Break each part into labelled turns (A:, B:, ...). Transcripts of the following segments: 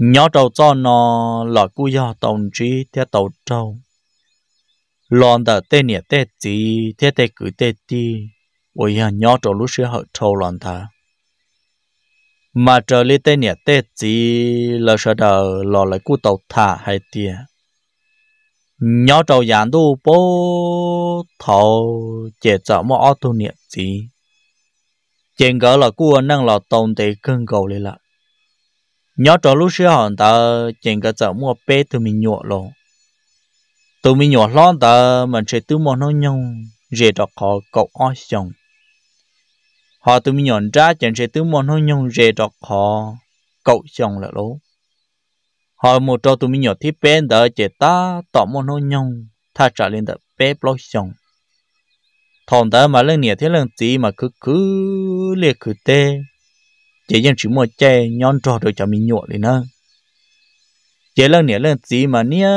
A: nhỏ trâu cho nó là cú do tổng trí theo tàu trâu lon đã tên nhẹ tên gì thế tê cứ tên tí ôi nhỏ trâu lúc xưa hậu trâu lon ta mà trở lên tên nhẹ tên gì là sợ đờ lò lại cú tàu thả hay tia nhỏ trâu dán đu bố thầu chế chở mà ô tô nhẹ tí chèn gỡ là cua năng là tổng tê cân cầu lên lại nhớ trò lúc xưa hòn ta chỉnh cái chợ mua bê từ mình nhọ lo từ mình nhọ lo ta mình sẽ từ món nó nhau dễ đọc họ cậu oi chồng họ từ mình nhọn ra chèn sẽ từ món nó nhau dễ đọc họ cậu chồng là lố họ một trò từ mình nhọ thiết bên ta chỉ ta tỏ món nó nhau tha trả lên ta bê lo chồng thằng ta mà lên nhà thế lần gì mà cứ cứ liệt cứ tê chỉ riêng chỉ mua chè nhon trò rồi cho mình nhộn lên nè, chế lần nè lần gì mà nia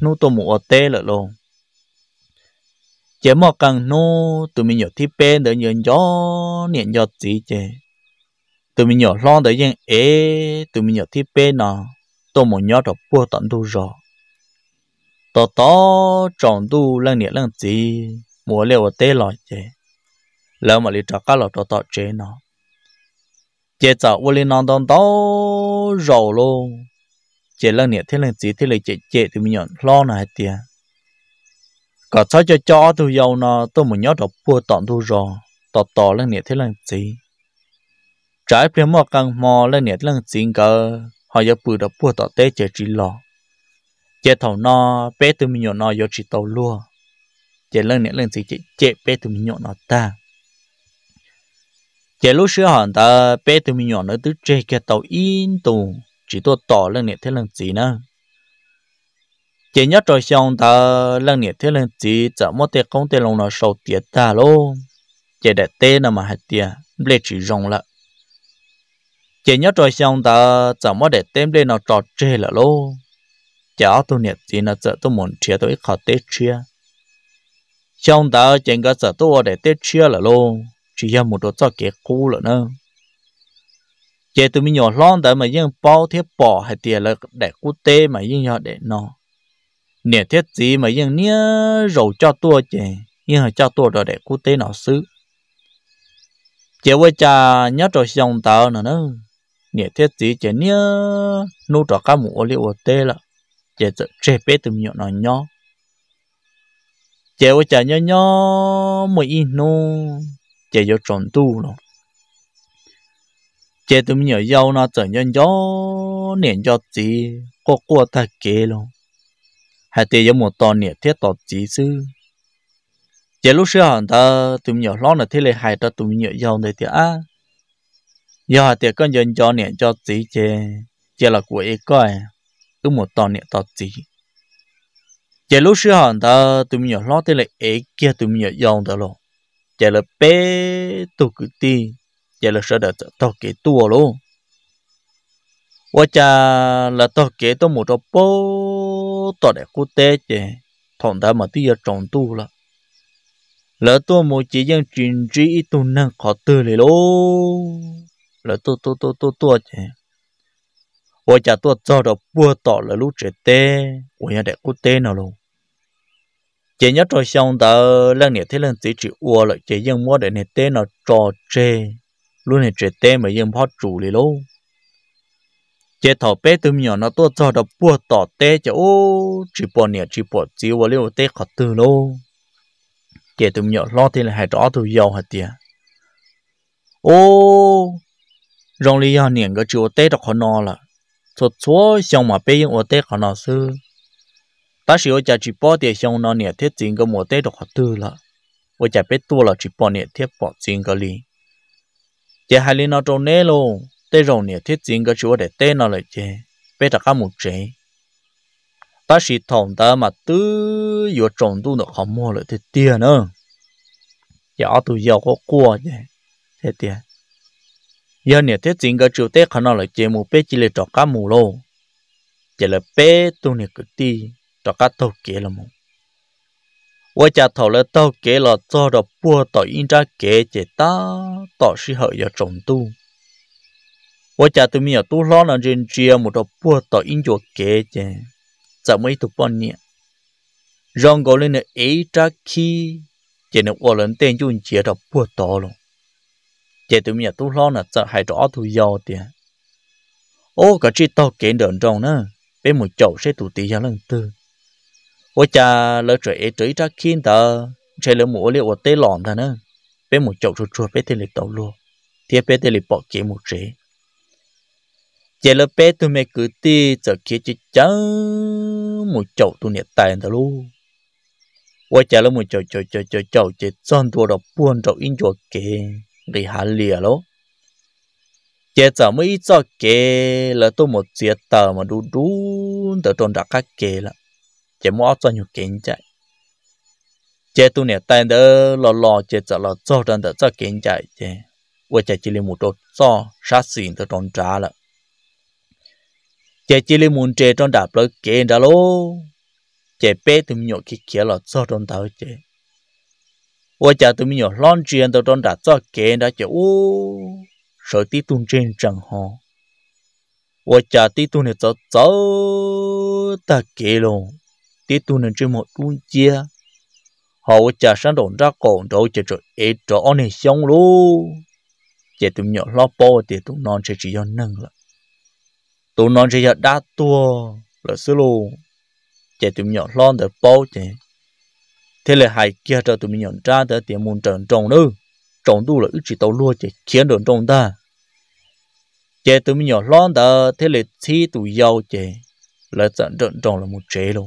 A: nô tô mù ở tê lợ lô chỉ mò càng nô tụi mình nhộn thi pê đỡ nhộn gió niệm gió gì chế tụi mình nhộn lo đỡ riêng ế tụi mình nhộn thi pê nọ tô mù nhó rồi bua tận tu rồi tao tao chọn tu lần nè lần gì mùa leo ở tê lọ chế lỡ mà lý trọ cá lọ tao tao chơi nọ chế tạo vô liên non đón đó rầu lô chế lăng nè thế lăng gì thế lần chế chế thì mình nhận lo hết tiền có sao cho cho tôi giàu nó tôi muốn nhớ đọc bùa tọn tôi rò tọt tọ lăng nè thế lăng gì trái phía mò càng mò lăng nè thế lăng gì cơ họ giờ bùa đọc bùa tọt tê chế chỉ lo chế thầu nó bé tôi mình nhận nó giờ chỉ tàu lúa chế lần nè lăng gì chế chế bé tôi mình nhận nó ta giờ lúc xưa họ ta bé từ mình nhỏ nó tứ chơi cái tàu in tù chỉ tôi tỏ lần nè thế lần gì nữa chỉ nhất rồi xong ta lần nè thế lần gì chả mất tiền không tiền lòng nó sầu tiền ta luôn chỉ để tên là mà hết tiền lệ chỉ rong lại chỉ nhất rồi xong ta chả mất để tên lên nó trò chơi là luôn chả tôi nè gì là chả tôi muốn chia tôi ít khó tết chia xong ta chỉ có chả tôi để tết chia là luôn chỉ giờ một đợt cho kẻ cũ rồi nữa chế tụi mình nhỏ lon tới mà nhưng bao thiết bỏ hay tiền là đẻ cú tê mà nhưng nhỏ đẻ nó nè thiết gì mà nhưng nia rầu cho tua chế nhưng cho tua rồi đẻ cú tê nó xứ chế với cha nhớ rồi xong tao nữa nữa nè thiết gì chế nia nu trò cá mũ liệu tê là chế chế bé tụi mình nhỏ nó nhỏ chế với cha nhớ nhớ mới in nô chế cho tròn tu nó chế tụi mình nhớ giàu nó trở nhân gió niệm cho gì có qua ta kê lo hay tế giống một tòa niệm thiết tọt chỉ sư chế lúc xưa hẳn ta tụi mình lo là thế lệ hại ta tụi mình nhớ giàu thì á giờ hả tế con dân cho niệm cho gì chế chế là của ấy coi cứ một tòa niệm tọt chỉ chế lúc xưa hẳn ta tụi mình lo thế lệ ấy kia tụi mình nhớ giàu đó rồi chả là bé tu cứ ti chả là sợ đợt to kế tua luôn và chả là to kế to một trò bố to để cô té chứ, thằng ta mà tiếc trồng tu là lỡ tôi một chỉ dân truyền trí tu năng khó tư lì lô lỡ tôi tôi tôi tôi tôi chè và chả tôi cho đợt bua tỏ là lúc trẻ té của nhà để cô té nào luôn chỉ nhớ trò xong tờ lần này thế lần tí chỉ ua lại chỉ dân mua để nè tê nó trò chê luôn nè chế tê mà dân phát chủ lì lô chỉ thọ bé từ nhỏ nó tua cho đập bua tỏ tê cho ô chỉ bỏ nè chỉ bỏ chỉ ua liu tê khó từ lô chỉ từ nhỏ lo thì là hai rõ từ giàu hạt tiền ô rong lý do niệm cái chữ tê đọc khó nọ là số số xong mà bé dân ô tê khó nó xưa ta sẽ ở dụng chỉ bỏ tiền xong nó nè thiết chính cái một tết được tư là với chả biết tu là chỉ bỏ nè thiết bỏ chính cái lý chỉ hai lý nó trông nè lô tê rồi nè thiết chính cái chỗ để tê nó lại chê biết là các một chế ta sử thòng ta mà tư vô trồng tu nó không mua lại thiết tiền nữa giờ tôi giàu có qua chứ thiết tiền giờ nè thiết chính cái chỗ tê khả năng lại chê một bé chỉ là trọ cá mù lô chỉ là bé tu nè cứ tiền cho cá tàu kế là mong với cha thầu là tàu kế là cho đọc bua tỏ in ra kế chế ta tỏ sĩ hợi giờ trồng tu với cha tụi mình ở tu lo là trên chia một đọc bua tỏ in cho kế chế giờ mới tụi bọn nhẹ rong gọi lên là ấy ra khi chế nó vô lần tên chung chia đọc bua tỏ luôn chế tụi mình ở tu lo là giờ hay rõ tụi giàu tiền ô cả chi tàu kế đợn trong nữa bên một chậu sẽ tụi tí ra lần tư 我家了这这家看到，这了摸了我得浪的呢，别么走出出别得里走路，别别得里跑给么这，这了别都没个的，这给就讲么走都你带的喽。我家了么走走走走走，这赚多了半走因着给厉害了喽。chế giờ mới cho kê là tôi một chế tờ mà đu đu tờ tròn đã các kê là chế mua cho nhiều kiến chạy chế tu nè tay đỡ lò lò chế sợ lò cho trên đỡ cho kiến chạy chế và chế chỉ lấy một đồ cho sát xin tới tròn trả là chế chỉ lấy muốn chế tròn đạp lỡ kiến đó, lô chế bé tụi mình nhỏ kia kia lò cho tròn tao chế và chế tu mình nhỏ lon chuyện tới tròn đạp cho kiến đã chế ô sợ tí tung trên chẳng họ và cha tí tu này cho cháu ta kia luôn cái tu nên chơi một tu chia họ chả sáng đồn ra cổ đâu chả trở ế trọ này xong luôn chả tụi nhỏ lo bò thì tụi non chả chỉ cho nâng là tụi non chả giờ đa tua là xứ luôn chả tụi nhỏ lo để bò chả thế là hai kia cho tụi nhỏ ra để tiền muốn trồng trồng nữa trồng tu là ít chỉ tàu lúa chả khiến đồn trồng ta chả tụi nhỏ lo để thế là thi tụi giàu chả là trận trồng là một chế luôn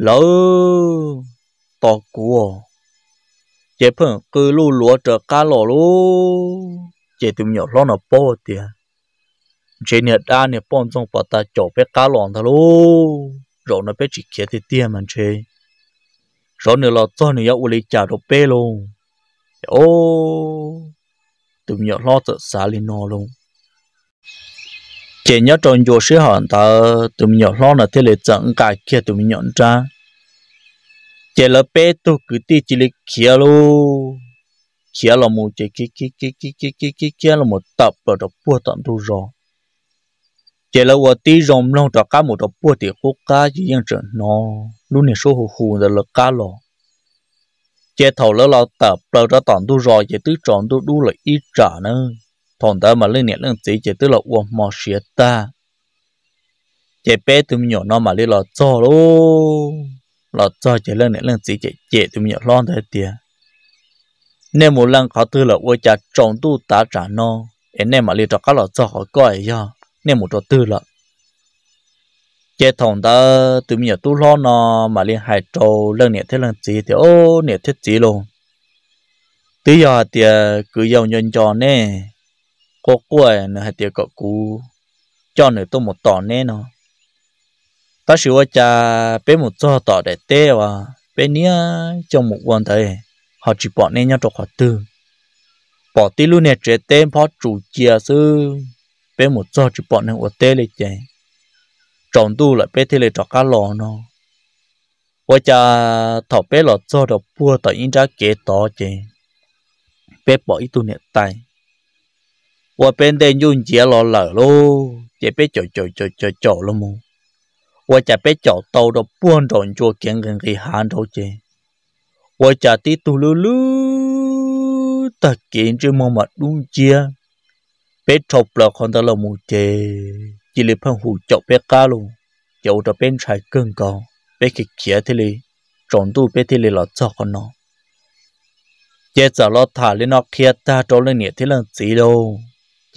A: lỡ tỏ của chế phần cứ lù lúa trở cá lò lu chế tụi nhỏ lo nó bỏ tiền chế nhà đa nhà bọn trong bà ta chỗ bé cá lò thà lu rồi nó bé chỉ kia thì tiền mà chế rồi nữa là cho nữa u lý trả đồ bé luôn ô tụi nhỏ lo tự xả lên nó luôn chỉ nhớ trong vô sĩ hòn ta tụi mình nhỏ lo là thế lệ chẳng cả kia tụi mình nhận ra chỉ là bé tu cứ ti chỉ là kia luôn kia là một chỉ kia kia kia kia kia kia kia kia là một tập và đọc bùa tận tu rồi chỉ là vợ ti rồng long cho cá một đọc bùa thì khô cá chỉ riêng trở nó lúc này số hồ hồ là lợt cá lò chế thầu lỡ lo tập rồi ra tận tu rồi chỉ tứ tròn tu đu là ít trả nữa thằng ta mà lên nhẹ lên tí chỉ tức là uổng mò xía ta chỉ bé tụi nhỏ nó mà lên là cho lô là cho chỉ lên nhẹ lên tí chỉ chỉ tụi nhỏ lo thế tiệt nên một lần khó tư là uổng cha trọng tu tá trả nó em nên mà lên cho các là cho họ coi ya nên một trò tư là chế thằng ta tụi nhỏ tu lo nó mà lên hai trâu lên nhẹ thế lên gì thì ô nhẹ thế gì luôn tí giờ thì cứ giàu nhân tròn nè có quê nó hay tiệc có cú cho nữa tôi một tỏ nè nó ta sử dụng cha bé một cho tỏ để tê và bé nia trong một quan thầy họ chỉ bỏ nên nhau cho họ tư bỏ tí luôn nè trẻ tên phó chủ chia sư bé một cho chỉ bỏ nên ở tê lên chạy tròn tu lại bé thế lên cho cá lò nó và cha thọ bé lọ cho đọc bua tại in ra kế tỏ chạy bé bỏ ít tu nè tay ว่าเป็นเดินยุ่งเจียรอเหล่าูลจะไปจ่อจ่อจ่อจ่อจ่อละมูาจะไปจ่อโตดอกป้วนดอกจัวเกยงกังกี่หานเท่าเจาจะตีตุลุลุตะเกยงจะมองมาดุ้งเจียไปทบหลอกคนตะละมูเจ จิลิพังหูจ่อไปก้าลูจ่อจะเป็นชายเก่งกอไปเขี่ยที่เลยจงดู้ไปที่เลยหลอดจ่อคนน้องเจจะรอถ่ายเลยนอกเขียตาโตเลยเนี่ยที่เรื่องสีโล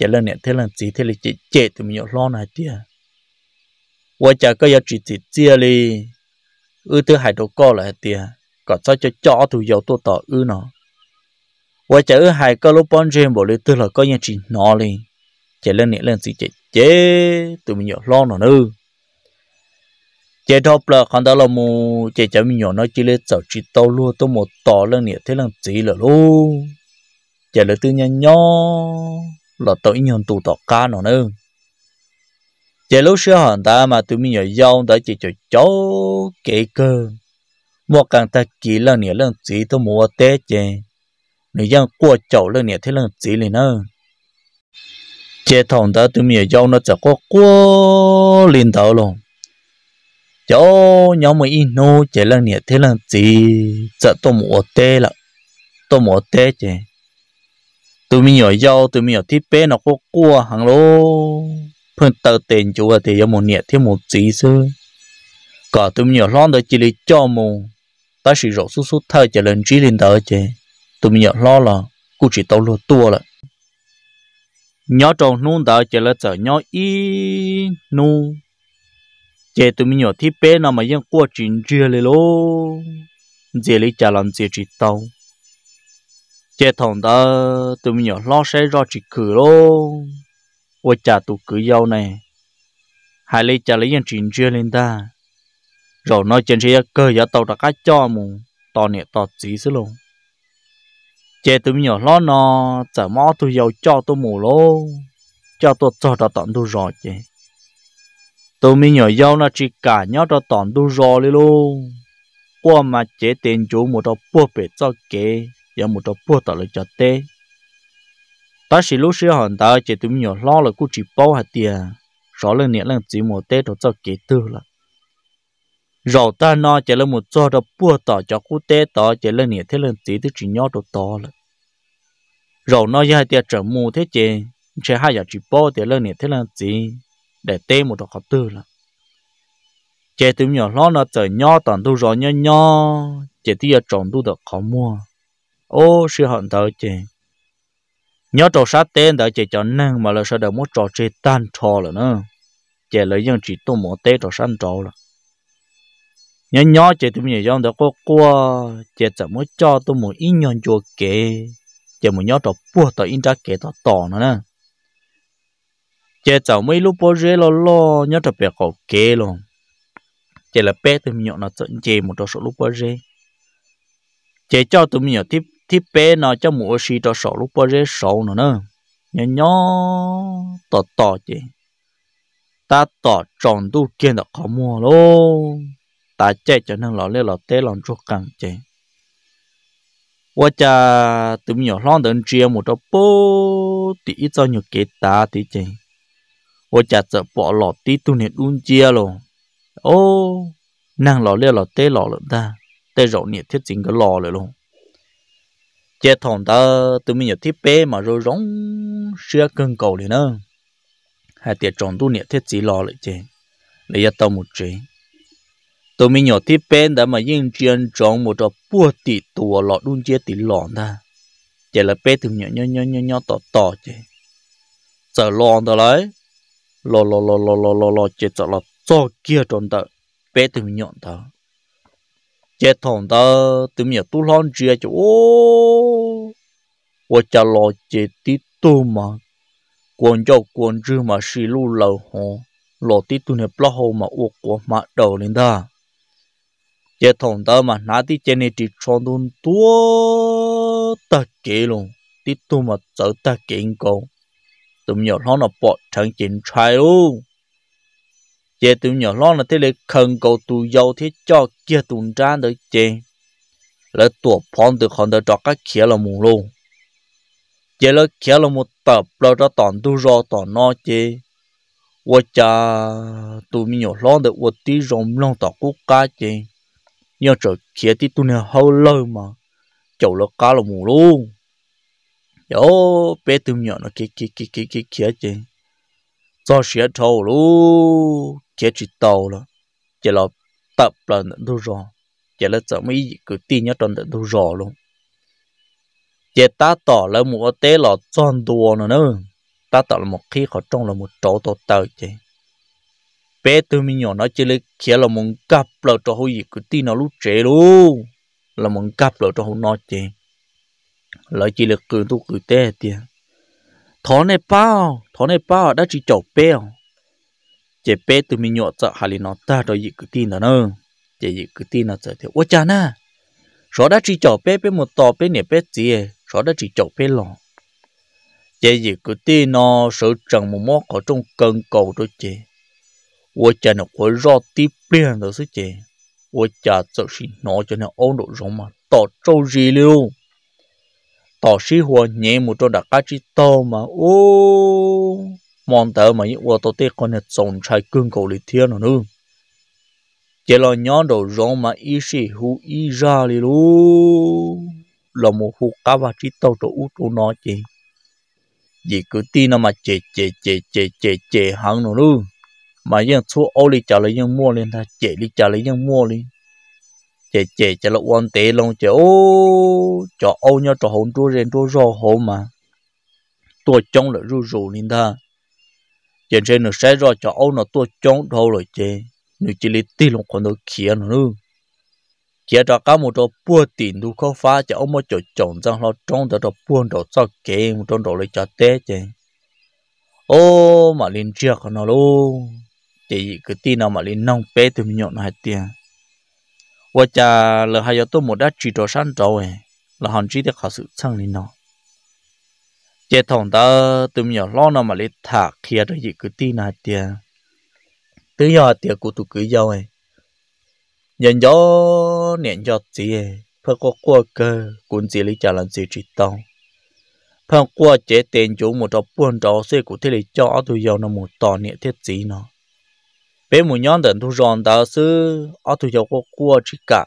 A: chỉ là nè thế là gì thế là chỉ chết thì mình lo này tia và chả có giờ chỉ chỉ chia đi ư thứ hai đồ co lại tia có sao cho cho tụi giàu tôi tỏ ư nó và chả ư hai có lúc bọn riêng bộ lý tư là có nhà chỉ nó đi chỉ là nè lên gì chết chế tụi mình lo nó nữa chế thọp là khán đó là mù chế chả mình nhỏ nó chỉ lấy chảo chỉ tàu luôn tôi một tỏ lên nè thế là gì là luôn chế là tư nhà nhau là tự nhiên tụ tọt cá nó nữa chế lúc xưa hòn ta mà tụi mình nhớ dâu tới chỉ cho cháu kể cơ một càng ta kỳ là nĩa lần chỉ tôi mua té chè nửa dân qua chậu lần nĩa thế lần chỉ liền nữa chế thòng ta tụi mình nhớ dâu nó chả có qua liền tàu luôn cháu nhóm mới in nô chế lần nĩa thế lần chỉ chả tôi mua té là tôi mua té chè tụi mình nhỏ dâu tụi mình nhỏ thiết bé nó có cua hàng lô phần tờ tiền chủ là thì có một nhiệt thêm một tí sư cả tụi mình nhỏ lo đợi chỉ lấy cho mù ta sử dụng số số thơ trở lên trí lên tờ chứ tụi mình nhỏ lo là cũng chỉ tao lo tua là nhỏ trong nung tờ chỉ là trở nhỏ y nu chế tụi mình nhỏ thiết bé nào mà dân cua chuyện chưa lên lô dễ lấy trả làm dễ chỉ tao chế thằng ta tụi mình nhỏ lo sẽ ro chỉ cử lô ôi cha tụi cử giàu này hai lấy cha lấy nhân chuyện chưa lên ta rồi nói chuyện sẽ cơ giả tàu đã cá cho mù to nè to chỉ xí luôn chế tụi mình nhỏ lo nó chả mò tụi giàu cho tụi mù lô cho tụi cho đã tận tụi rồi chứ tụi mình nhỏ giàu nó chỉ cả nhau đã tận tụi rồi luôn qua mà chế tiền chủ một đó bùa bể cho kế giờ một trò bùa tao lại cho tê ta chỉ lúc xưa hòn ta chỉ tụi nhỏ lo là cô chỉ bao hạt tiền rõ lần nghĩa lần chỉ một tê đó cho kế tư là rồi ta nó chỉ là một trò đó bùa tao cho cô tê tao chỉ là nghĩa thế lần chỉ tụi chỉ nhỏ đó to là rồi nó giờ tiền trở mù thế chị chỉ hai giờ chỉ bao tiền lần nghĩa thế lần chỉ để tê một trò khó tư là chế tụi nhỏ lo là trở nhỏ toàn tu rồi nhỏ nhỏ chế tia trồng tu được khó mua ô sư hận tới chị nhớ trò sát tên tới chị cho năng mà là sao đầu muốn trò chơi tan trò là nữa chị lấy dân chị tôi muốn tê trò săn trò là nhớ nhớ chị tôi mình dân đã có qua chị chỉ muốn cho tôi muốn ít nhân chùa kệ chị muốn nhớ trò bùa tới in ra kệ tao tỏ nữa nè chị cháu mấy lúc bơ rê lo lo nhớ trò bè cổ kê luôn chị là bé tụi mình nhỏ nó tận chê một trò số lúc bơ rê chị cho tụi mình nhỏ tiếp thì bé nó cho mua xì cho sổ lúc bao giờ sổ nữa nè nhỏ nhỏ to to chứ ta tỏ tròn tu kia nó khó mua lô ta chạy cho nên lò lên lò té lòn chuột cẳng chứ và cha tụi nhỏ lon đơn chia một trò bố tí ít cho nhiều kế ta tí chứ và cha sợ bỏ lò tí tu này ung chia lô ô nàng lò lên lò té lò lợn ta té rộng nhẹ thiết chính cái lò rồi luôn chế thòng ta tụi mình nhớ thiết bé mà rồi rong xưa cơn cầu liền nữa hai tiệt tròn tu niệm thiết chỉ lo lại chế lấy tao một chế tụi mình nhớ thiết bé đã mà yên chuyên tròn một trò bùa tỷ tùa lọ đun chế tỷ lọ ta chế là bé thường nhỏ nhỏ nhỏ nhỏ nhỏ tỏ tỏ chế sợ lo ta lấy lọ lọ lọ lọ lọ lọ chế sợ lọ cho kia tròn ta bé thường nhọn ta chế thằng ta tụi miệng tu lon chia cho ô ô cha lo chế tí tu mà quan cho quan dư mà xì lu lầu hồ lo tí tu này plo hồ mà ô của mà đầu lên ta chế thằng ta mà nã tí chế này chỉ cho đun tua ta kỹ luôn tí tu mà sợ ta kiện cầu tụi miệng nó nó bỏ thằng chuyện trai luôn chế tụ nhỏ lo là thế lệ khẩn cầu tụ giàu thế cho kia tụ trang tới chế lỡ tụ phong từ khẩn tới cho các kia là mù luôn chế lỡ kia là một tập lỡ cho toàn tụ rò toàn nó chế wo cha tụ mi nhỏ lo được wo tí rồng long tỏ quốc cá chế nhớ trở kia tí tụ nhỏ hâu lơ mà chậu lỡ cá là mù luôn yo bé tụ nhỏ nó kia kia kia kia kia chế cho xía trâu luôn chế trị tàu là chỉ là tập là đủ rõ chỉ là chẳng mấy cứ tin nhất trong đủ rõ luôn chỉ ta tỏ là một tế là chọn đồ nữa nữa ta tỏ là một khi họ trong là một chỗ tổ tàu chứ bé từ mình nhỏ nó chỉ là kia là muốn gặp là cho hồi cứ tin nó lúc trẻ luôn là muốn gặp là cho hồi nó chứ là chỉ là cứ tu cứ té tiền thọ này bao thọ này bao đã chỉ chọc bèo chế bé từ mi nhọ sợ hà lì nó ta rồi dị cứ tin nó nơ chế dị cứ tin nó sợ thì quá cha na rõ đã chỉ chọn bé bé một tò bé nè bé gì rõ đã chỉ chọn bé lọ chế dị cứ tin nó sợ trần một mó có trong cần cầu đó chế quá cha nó quá rõ tiếp liền rồi chứ chế quá cha sợ xin nó cho nó ôn độ giống mà tỏ trâu gì luôn tỏ sĩ hoa nhẹ một trong đặc cá chỉ to mà ô mòn tờ mà những ô tô tê con hệt sòng trái cương cầu lì thiên nó nữa chỉ là nhớ đồ rong mà ý sĩ hú ý ra lì lú là một hú cá và chỉ tàu đồ út đồ nó chị vì cứ tin nó mà chê chê chê chê chê chê hắn nó nữa mà yên số ô lì trả lại yên mua lên ta chê lì chả lấy yên mua lên chê chê chê là quan tế lòng chê ô cho ô nhớ cho hồn đua rèn đua rò hồn mà tôi chống lại rù rù lên ta giờ trên nó sẽ rồi cho ông nó tua chống đâu rồi chứ nó chỉ lấy tiền lông còn đâu kia nữa giờ cho cá một chỗ bua tiền đủ khó phá cho ông một cho trồng răng lo trồng cho chỗ buôn đồ sao kê một chỗ đồ lấy cho té chứ ô mà lên trước nó luôn chỉ cái tin nào mà linh nông bé thì mình nhọn hai tiền và cha là hai giờ tôi một đã chỉ cho sẵn rồi là hòn chỉ để khảo sự sang linh nó chế thòng ta tụm nhỏ lo nào mà lấy thả kia rồi gì cứ tin là tiền tự do tiền của tụi cứ giàu ấy nhân gió nền gió gì phải có qua cơ cũng chỉ lấy trả làm gì chỉ tao phải qua chế tiền chủ một trăm buôn đó xe của thế lấy cho tụi giàu nó một tòa nè thiết gì nó bé một nhóm tận thu ròn ta xứ ở tụi giàu có qua chỉ cả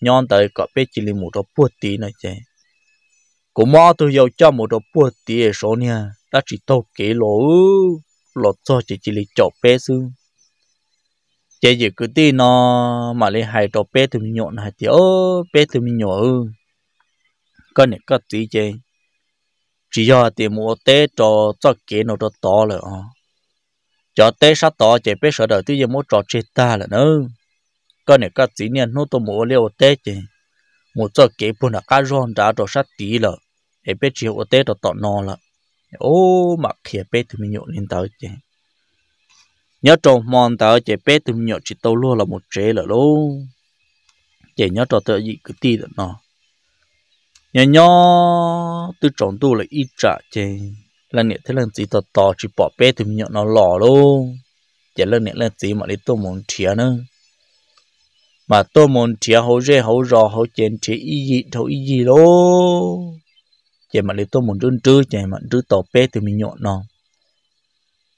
A: nhóm tới có bé chỉ lấy một trăm buôn tí này chứ cô mò tôi yêu cho một đồ bùa tiền số nha đã chỉ tao kể lỗ lỗ cho chỉ chỉ lấy chọc bé xương chế gì cứ tin nó mà lấy hai đồ bé thì mình nhọn hai tí ô bé thì mình nhộn có này có tí chế chỉ do tiền mua té cho cho kể nó cho to rồi à cho té sát to chế bé sợ đời tí giờ muốn trò chết ta là nữa có này có tí nè nó tôi mua liều té chế một cho kể bữa nào cá rong đã cho sát tí rồi ai bé chỉ ô tê tọt tọt nọ là ô mặc kia bé tụi mình nhộn lên tới chứ nhớ trộn mòn tới chứ bé tụi mình nhộn chỉ tàu luôn là một chế là luôn chứ nhớ trộn tự gì cứ ti được nọ nhớ nhớ từ trộn tu là ít trả chứ lần này thế lần gì tọt tọt chỉ bỏ bé tụi mình nhộn nó lò luôn chứ lần này lần gì mà đi tôi muốn chia nữa mà tôi muốn chia hậu rễ hậu rò hậu chén chỉ ý gì thôi ý gì đâu chị mà lấy tôi muốn run trư chị mà run tổ bé thì mình nhọn nó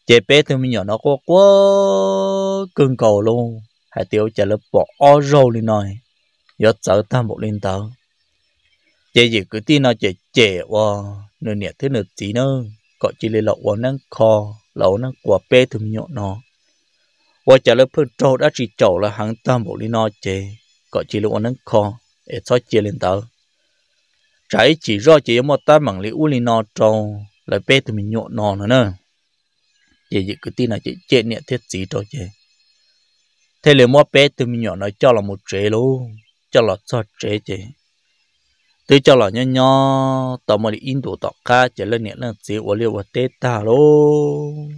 A: chị bé thì mình nhọn nó có quá cưng cầu luôn hãy tiêu chả lớp bỏ o rô lên nói gió sợ ta một lên tàu chị gì cứ tin nó chị trẻ qua nửa nhẹ thế nửa tí nữa gọi chỉ lấy lậu quá năng kho lậu năng quả bé thì mình nhọn nó qua chả lớp phương trâu đã chỉ trâu là hàng ta một lên nó chị gọi chỉ lấy quá năng kho để cho chị lên tàu trái chỉ do chỉ một ta bằng lý u li nó trâu lại bé tụi mình nhộn nó nữa nè chỉ chỉ cứ tin là chỉ chết nhẹ thiết gì cho chị thế là mua bé tụi mình nhộn nó cho là một chế luôn cho là cho chế chứ, tôi cho là nhỏ nhỏ tao mà đi in đồ tao ca chỉ lên nhẹ là chỉ ở liệu ở tết ta luôn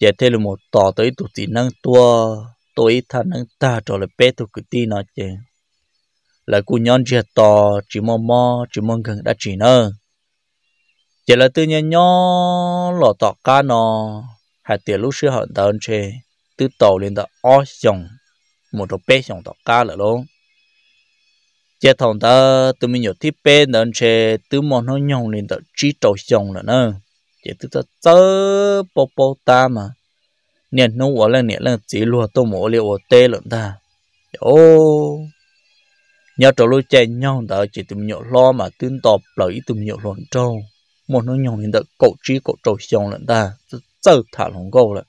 A: chỉ thế là một tao tới tụi tí năng tua tôi thà năng ta cho là bé tụi cứ tin nó chị là cụ nhon chia to chỉ mò mò chỉ mong gần đã chỉ nơ chỉ là tư nhân nhỏ lọ tọt cá nó hạt tiền lúc xưa hận đơn chê tư tàu lên đó ó dòng một đồ bé dòng tọt cá là luôn chỉ thằng ta tụi mình nhiều thiết bé đơn chê tư mò nó nhong lên đó chỉ tàu dòng là nơ chỉ tư ta tớ bò bò ta mà nên nó ở lên nè lên chỉ lùa tô mổ liệu ở tê lận ta ô nhà trò lối chè nhau đã chỉ tìm nhậu lo mà tin tọp là ý tìm nhậu loạn trâu một nó nhậu hiện tại cậu trí cậu trâu xong lận ta sợ thả lòng câu lại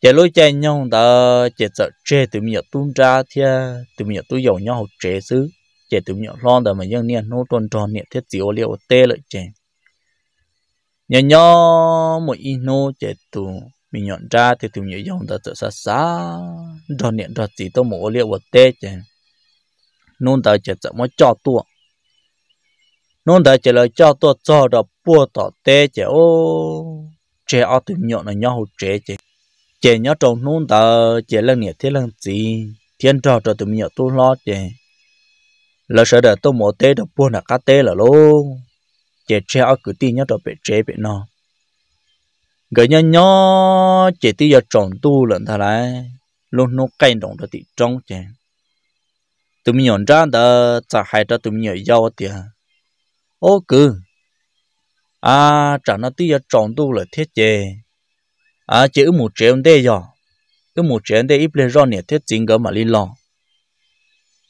A: chè lối chè nhau đã chỉ sợ chè tìm nhậu tuôn ra thia tìm nhậu tôi giàu nhau chè xứ chè tìm nhậu lo đã mà dân niên nô tròn tròn niệm thiết tiểu liệu tê lợi chè nhớ nhớ một ino chè tù mình nhận ra thì tìm nhậu giàu đã sợ xa xa tròn niệm tròn gì tôi mổ liệu tê chè nôn tới chỉ cho mà cho tu, nôn tới chỉ là cho tu cho được bua tỏ tê chỉ ô chế ở từ nhỏ là nhau chế chỉ chế nhau trong nôn tới chỉ là nhiệt thế là gì thiên trò cho từ nhỏ tu lo chế là sợ đợi tôi mổ tê được bua là cá tê là lô, chế chế ở cứ tin nhau đó bị chế bị nó người nhau nhỏ chế tí giờ tròn tu lần thà lại luôn nó cay động đó thì trong chế tụi mình nhận ra đó trả hay cho tụi mình nhận giàu thì ô cứ à trả nó tí giờ tròn tu là thiết chế à chỉ một triệu đấy giờ cái một triệu đây ít lên rõ nè thiết chính cơ mà đi lo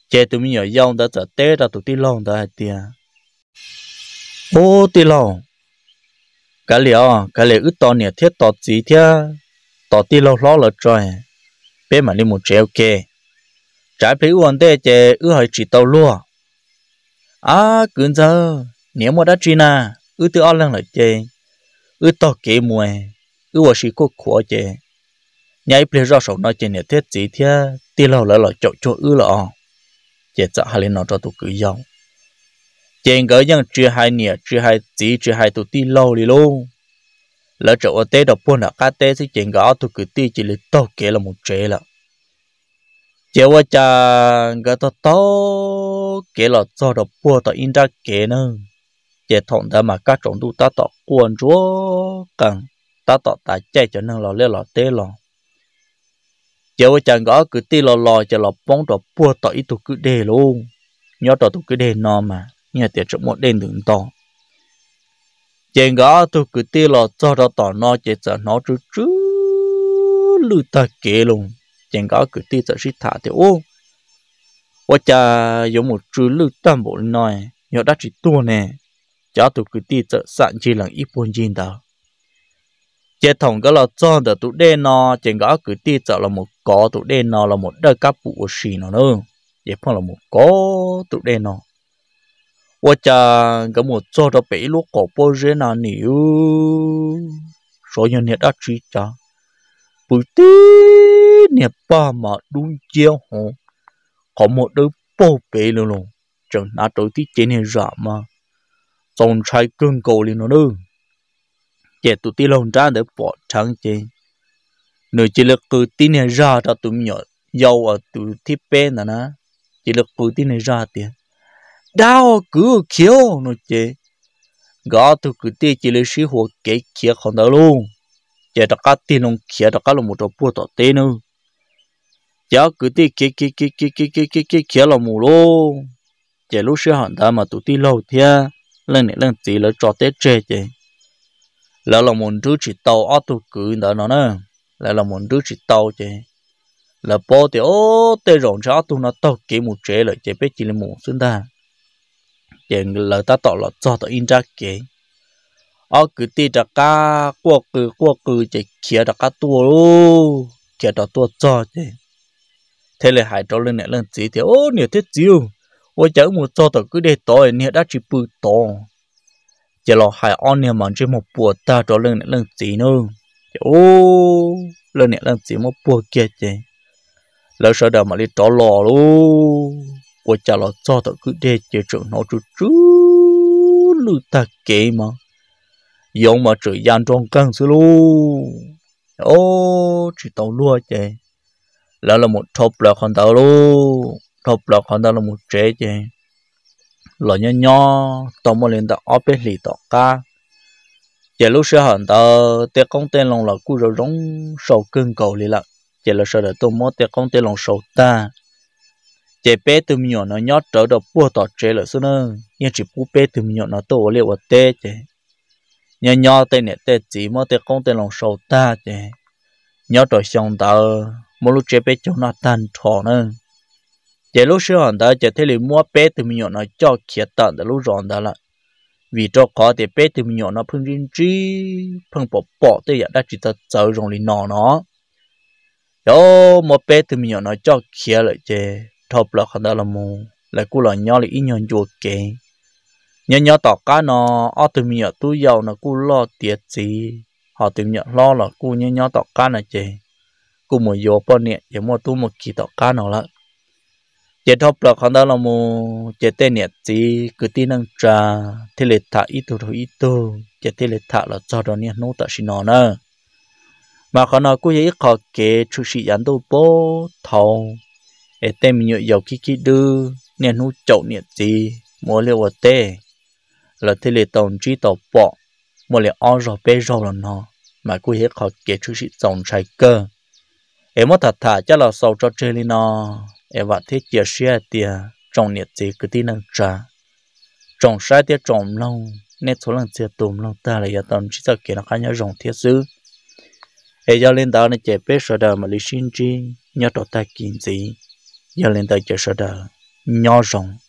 A: chế tụi mình nhận giàu đó trả té ra tụi tí lo đó thì ô tí lo cái liệu cái liệu ít to nè thiết to gì thế to tí lo lo là trời bé mà đi một triệu kia trái phía uống tê chơi, ư hỏi chỉ tàu lúa à cứ giờ nếu mà đã chi na ư tự ăn lần lại chơi, ư to kế mua, ư hoa chỉ cô khóa chơi. nhảy phía ra sổ nói chè nè thiết gì thế tì lâu lại lại chậu chỗ ư lọ chè chả hai lên nó cho tụ cứ dòng chơi ngỡ nhân chưa hai nè chưa hai gì chưa hai tụ tì lâu đi luôn lỡ chỗ ở tê đọc buồn là cá tê sẽ chè ngỡ tụ cứ tì chỉ lấy to kế là một chế là chế vợ cha gà to to kế là cho đồ bùa tao in ra kế nữa chế thằng ta mà các trọng tu ta tao quần chúa cần ta tao ta chạy cho nên là lẽ là té là chế vợ cha gõ cứ tê lò lò chế là bóng đồ bùa tao ít tụ cứ đề luôn nhớ tao tụ cứ đề nó mà nhớ tiệt trọng một đêm đường to chế gõ tụ cứ tê lò cho đồ tao nó chế cho nó chứ chứ lười ta kể luôn chẳng có cử tí sợ sĩ thả thì ô ô cha giống một chú lưu tam bộ nói nhỏ đã chỉ tua nè cháu tụi cử tí sợ sẵn chỉ là ít buồn gì đó chế thòng cái là cho đỡ tụ đê nó chẳng có cử tí sợ là một có tụ đê nó là một đợt cáp bộ xì nó nữa chế phong là một có tụ đê nó ô cha cái một cho đó bị lúc cổ bơ rê nó nhiều số nhân hiện đã chỉ cho bụi tí nè ba mà đúng chiếu hồ có một đứa bố bể luôn luôn chẳng nà tôi tí chế nè rõ mà xong trai cưng cầu liền nó đương chế tụi tí lòng ra để bỏ trắng chế nếu chỉ là cứ tí nè ra cho tụi nhỏ giàu ở tụi thiết bé nè nè chỉ là cứ tí nè ra tiền đau cứ kiểu nó chế gõ tụi cứ tí chỉ là sĩ hồ kế kia không đó luôn chế đặc cái tiền ông kia đặc cái là một trò bùa tọt tê nữa giờ cứ ti kí kí kí kí kí kí kí kí kia là mù lô chè lúc xưa hẳn ta mà tụi tí lâu thia lần này lần tí là cho tết chè chè là là muốn đứa chỉ tàu ở tụi cứ đó nó nè là là muốn đứa chỉ tàu chè là bỏ thì ô tê rộn cho tụi nó tàu kia một chè lại chè biết chỉ là mù xuyên ta chè là ta tỏ là cho tụi in ra kia ở cứ ti ra cá qua cứ qua cứ chè kia ra cá tua lô kia ra tua cho chè thế là hải trâu lên nè lên chỉ thì ô nè thế chiêu ô chở một cho tờ cứ để to nè đã chỉ bự to giờ lo hải on nè mà chỉ một bùa ta trâu lên nè lên chỉ nữa ô lên nè lên chỉ một bùa kia chứ lỡ sợ đời mà đi trâu lò luôn ô chả lo cho tờ cứ để chỉ trưởng nó chú chú lư ta kệ mà giống mà chữ gian trong căng xí luôn ô chỉ tàu lúa chơi. แล้วเราหมดทบเราคนเตาลูทบเราคนเตาเราหมดเจ๊เจเราเนาะเนาะตอมเรียนต่ออเป็นหลีต่อก้าเจ้าลูกเสือหันเตาเตะกงเตะลงเรากู้เราร้องโศกเกินเก่าเลยละเจ้าลูกเสือตัวมอเตะกงเตะลงโศกตาเจ้าเป้ตัวมีหยอนเนาะเจ้าดอกปัวต่อเจ๊เลยซึ่งเนี่ยจีปูเป้ตัวมีหยอนเนาะตัวเรียกว่าเตะเจ้า nhớ nhớ tên nè tên chỉ mơ tên công tên lòng sầu ta chè nhớ trò xong tờ mỗi lúc chế bé cháu nó tan thọ nữa chế lúc xưa hòn đó chế thế là mua bé từ mình nhỏ nó cho kia tận từ lúc ròn đó là vì cho có thì bé từ mình nhỏ nó phun riêng chi phun bỏ bỏ tới giờ đã chỉ ta chờ rồng lên nó nó đó mua bé từ mình nhỏ nó cho kia lại chế thọp là hòn đó là mù lại cú là nhỏ lại ít nhỏ chuột kì nhớ nhỏ tỏ cá nó ở từ mình nhỏ tôi giàu nó cú lo tiệt gì họ từ nhỏ lo là cô nhớ nhớ tỏ cá nó chế กูมวยอปเนี่ยยังมัวตู้มกี่ต่อการเอาละเจ็ดทบเราคันดาเรามูเจ็ดเตเนี่ยจีกูตีนังจ้าเทเลทาอีตัวอีตัวเจ็ดเทเลทาเราจอดเนี่ยนู้ตัดชินอนะมาขณะกูยังขอเกชุชิยันตัวโปทองเอเตมีเยอะยาวคิกิดื้อเนี่ยนู้เจ้าเนี่ยจีมัวเรียกว่าเตเราเทเลตองจีต่อปอมัวเรียกอ้อรอเป้รอเราเนาะมากูยังขอเกชุชิจงใช้เกอร์ em mất thật thà cho là sau cho chơi lên nó em vặt thế chia sẻ tiền trong nhiệt gì cứ tin năng trả trong sai tiền trong lâu nên số lần tiền tùm lâu ta là giờ tâm chỉ sợ kia nó khá nhớ rồng thiết sư em giờ lên tàu này chạy bế sợ đời mà lý sinh chi nhớ đồ ta kiếm gì giờ lên tàu chạy sợ đời nhớ rồng